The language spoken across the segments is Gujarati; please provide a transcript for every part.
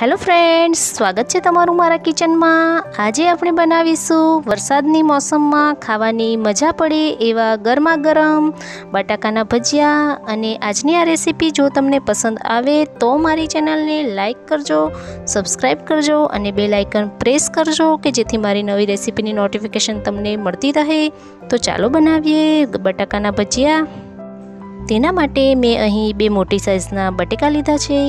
હેલો ફ્રેન્ડ્સ સ્વાગત છે તમારું મારા કિચનમાં આજે આપણે બનાવીશું વરસાદની મોસમમાં ખાવાની મજા પડે એવા ગરમા ગરમ બટાકાના ભજીયા અને આજની આ રેસીપી જો તમને પસંદ આવે તો મારી ચેનલને લાઇક કરજો સબસ્ક્રાઈબ કરજો અને બે લાઇકન પ્રેસ કરજો કે જેથી મારી નવી રેસીપીની નોટિફિકેશન તમને મળતી રહે તો ચાલો બનાવીએ બટાકાના ભજીયા તેના માટે મેં અહીં બે મોટી સાઇઝના બટેકા લીધા છે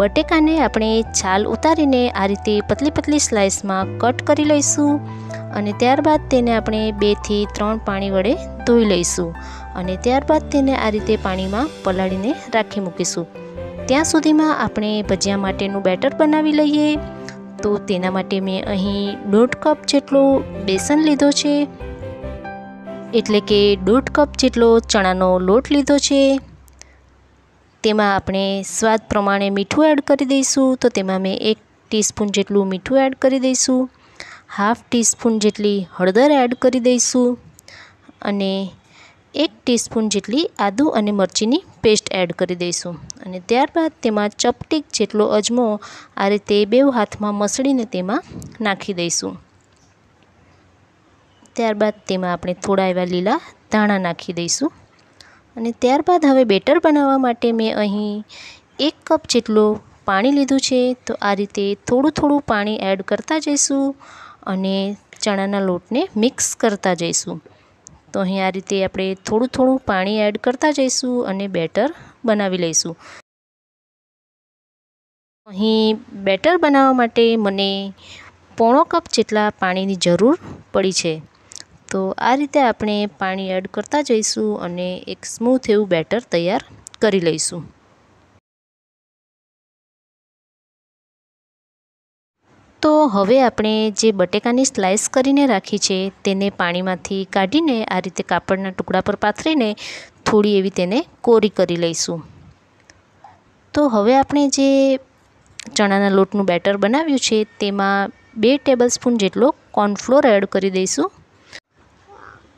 બટેકાને આપણે છાલ ઉતારીને આ રીતે પતલી પતલી સ્લાઇસમાં કટ કરી લઈશું અને ત્યારબાદ તેને આપણે બેથી ત્રણ પાણી વડે ધોઈ લઈશું અને ત્યારબાદ તેને આ રીતે પાણીમાં પલાળીને રાખી મૂકીશું ત્યાં સુધીમાં આપણે ભજીયા માટેનું બેટર બનાવી લઈએ તો તેના માટે મેં અહીં દોઢ કપ જેટલો બેસન લીધો છે એટલે કે દોઢ કપ જેટલો ચણાનો લોટ લીધો છે તેમાં આપણે સ્વાદ પ્રમાણે મીઠું એડ કરી દઈશું તો તેમાં મેં એક ટીસ્પૂન જેટલું મીઠું એડ કરી દઈશું હાફ ટીસ્પૂન જેટલી હળદર એડ કરી દઈશું અને એક ટીસ્પૂન જેટલી આદુ અને મરચીની પેસ્ટ એડ કરી દઈશું અને ત્યારબાદ તેમાં ચપટીક જેટલો અજમો આ રીતે બેઉ હાથમાં મસળીને તેમાં નાખી દઈશું ત્યારબાદ તેમાં આપણે થોડા એવા લીલા ધાણા નાખી દઈશું અને ત્યારબાદ હવે બેટર બનાવવા માટે મેં અહીં એક કપ જેટલું પાણી લીધું છે તો આ રીતે થોડું થોડું પાણી એડ કરતા જઈશું અને ચણાના લોટને મિક્સ કરતા જઈશું તો અહીં આ રીતે આપણે થોડું થોડું પાણી એડ કરતા જઈશું અને બેટર બનાવી લઈશું અહીં બેટર બનાવવા માટે મને પોણો કપ જેટલા પાણીની જરૂર પડી છે તો આ રીતે આપણે પાણી એડ કરતા જઈશું અને એક સ્મૂથ એવું બેટર તૈયાર કરી લઈશું તો હવે આપણે જે બટેકાની સ્લાઇસ કરીને રાખી છે તેને પાણીમાંથી કાઢીને આ રીતે કાપડના ટુકડા પર પાથરીને થોડી એવી તેને કોરી કરી લઈશું તો હવે આપણે જે ચણાના લોટનું બેટર બનાવ્યું છે તેમાં બે ટેબલ સ્પૂન જેટલો કોર્નફ્લોર એડ કરી દઈશું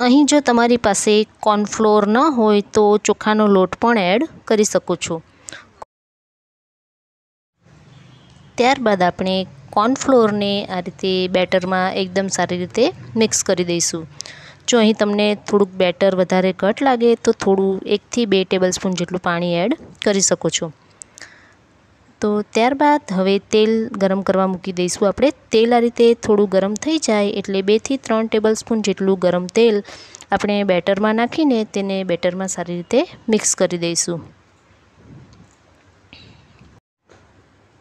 અહીં જો તમારી પાસે કોર્નફ્લોર ન હોય તો ચોખાનો લોટ પણ એડ કરી શકો છો ત્યારબાદ આપણે કોર્નફ્લોરને આ રીતે બેટરમાં એકદમ સારી રીતે મિક્સ કરી દઈશું જો અહીં તમને થોડુંક બેટર વધારે ઘટ લાગે તો થોડું એકથી બે ટેબલસ્પૂન જેટલું પાણી એડ કરી શકો છો તો ત્યારબાદ હવે તેલ ગરમ કરવા મૂકી દઈશું આપણે તેલ આ રીતે થોડું ગરમ થઈ જાય એટલે બેથી ત્રણ ટેબલ સ્પૂન જેટલું ગરમ તેલ આપણે બેટરમાં નાખીને તેને બેટરમાં સારી રીતે મિક્સ કરી દઈશું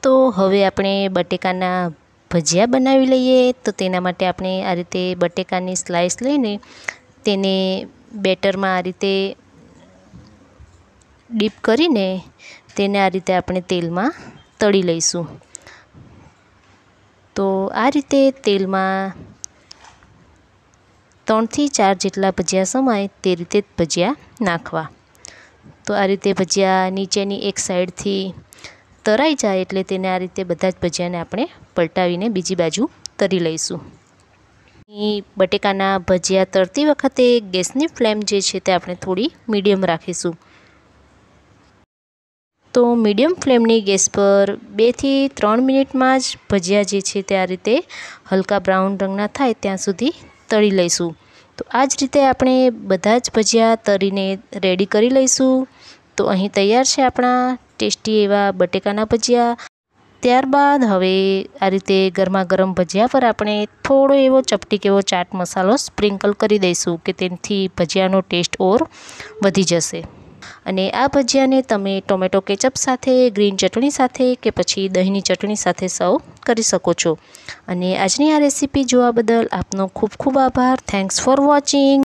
તો હવે આપણે બટેકાના ભજીયા બનાવી લઈએ તો તેના માટે આપણે આ રીતે બટેકાની સ્લાઈસ લઈને તેને બેટરમાં આ રીતે ડીપ કરીને તેને આ રીતે આપણે તેલમાં તળી લઈશું તો આ રીતે તેલમાં ત્રણથી ચાર જેટલા ભજીયા સમાય તે રીતે ભજીયા નાખવા તો આ રીતે ભજીયા નીચેની એક સાઈડથી તરાઈ જાય એટલે તેને આ રીતે બધા જ ભજીયાને આપણે પલટાવીને બીજી બાજુ તરી લઈશું બટેકાના ભજીયા તરતી વખતે ગેસની ફ્લેમ જે છે તે આપણે થોડી મીડિયમ રાખીશું તો મીડિયમ ફ્લેમની ગેસ પર બેથી ત્રણ મિનિટમાં જ ભજીયા જે છે તે આ રીતે હલકા બ્રાઉન રંગના થાય ત્યાં સુધી તળી લઈશું તો આ જ રીતે આપણે બધા જ ભજીયા તળીને રેડી કરી લઈશું તો અહીં તૈયાર છે આપણા ટેસ્ટી એવા બટેકાના ભજીયા ત્યારબાદ હવે આ રીતે ગરમા ગરમ ભજીયા પર આપણે થોડો એવો ચપટીક એવો ચાટ મસાલો સ્પ્રિંકલ કરી દઈશું કે તેનાથી ભજીયાનો ટેસ્ટ ઓર વધી જશે અને આ ભજીયાને તમે ટોમેટો કેચઅપ સાથે ગ્રીન ચટણી સાથે કે પછી દહીંની ચટણી સાથે સર્વ કરી શકો છો અને આજની આ રેસીપી જોવા બદલ આપનો ખૂબ ખૂબ આભાર થેન્ક્સ ફોર વોચિંગ